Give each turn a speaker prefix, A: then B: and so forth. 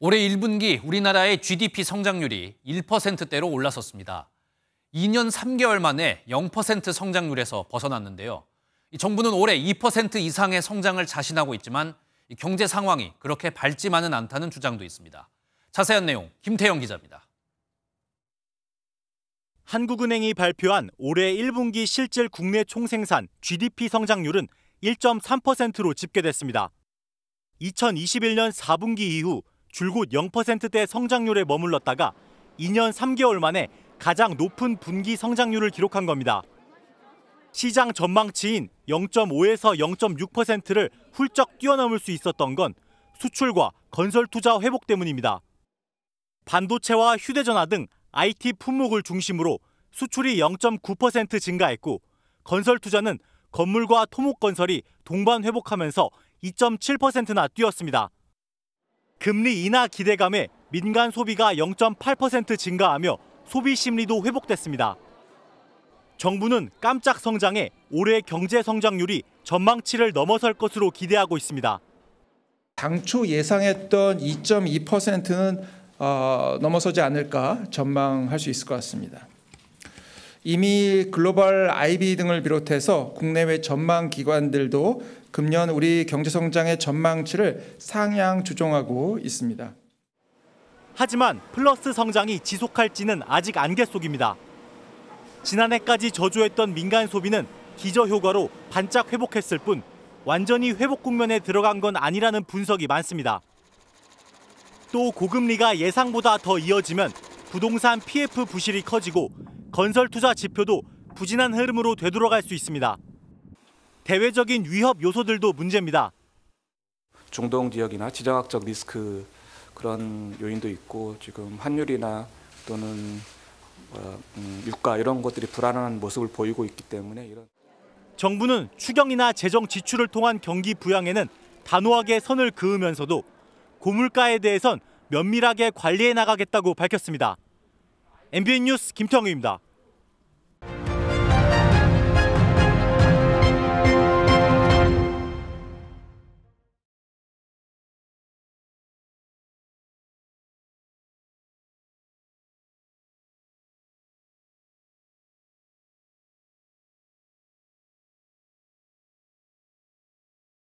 A: 올해 1분기 우리나라의 GDP 성장률이 1%대로 올라섰습니다. 2년 3개월 만에 0% 성장률에서 벗어났는데요. 정부는 올해 2% 이상의 성장을 자신하고 있지만 경제 상황이 그렇게 밝지만은 않다는 주장도 있습니다. 자세한 내용 김태영 기자입니다.
B: 한국은행이 발표한 올해 1분기 실질 국내 총생산 GDP 성장률은 1.3%로 집계됐습니다. 2021년 4분기 이후 줄곧 0%대 성장률에 머물렀다가 2년 3개월 만에 가장 높은 분기 성장률을 기록한 겁니다. 시장 전망치인 0.5에서 0.6%를 훌쩍 뛰어넘을 수 있었던 건 수출과 건설 투자 회복 때문입니다. 반도체와 휴대전화 등 IT 품목을 중심으로 수출이 0.9% 증가했고 건설 투자는 건물과 토목 건설이 동반 회복하면서 2.7%나 뛰었습니다. 금리 인하 기대감에 민간 소비가 0.8% 증가하며 소비 심리도 회복됐습니다. 정부는 깜짝 성장에 올해 경제 성장률이
C: 전망치를 넘어설 것으로 기대하고 있습니다. 당초 예상했던 2.2%는 어, 넘어서지 않을까 전망할 수 있을 것 같습니다. 이미 글로벌 IB 등을 비롯해서 국내외 전망 기관들도 금년 우리 경제 성장의 전망치를 상향 조정하고 있습니다.
B: 하지만 플러스 성장이 지속할지는 아직 안개 속입니다. 지난해까지 저조했던 민간 소비는 기저 효과로 반짝 회복했을 뿐 완전히 회복 국면에 들어간 건 아니라는 분석이 많습니다. 또 고금리가 예상보다 더 이어지면 부동산 PF 부실이 커지고 건설 투자 지표도 부진한 흐름으로 되돌아갈 수 있습니다. 대외적인 위협 요소들도 문제입니다. 중동 지역이나 지정학적 리스크
C: 그런 요인도 있고 지금 환율이나 또는 어, 음, 유가 이런 것들이 불안한 모습을 보이고 있기 때문에 이런 정부는 추경이나
B: 재정 지출을 통한 경기 부양에는 단호하게 선을 그으면서도 고물가에 대해선 면밀하게 관리해 나가겠다고 밝혔습니다. MBN 뉴스 김태형입니다.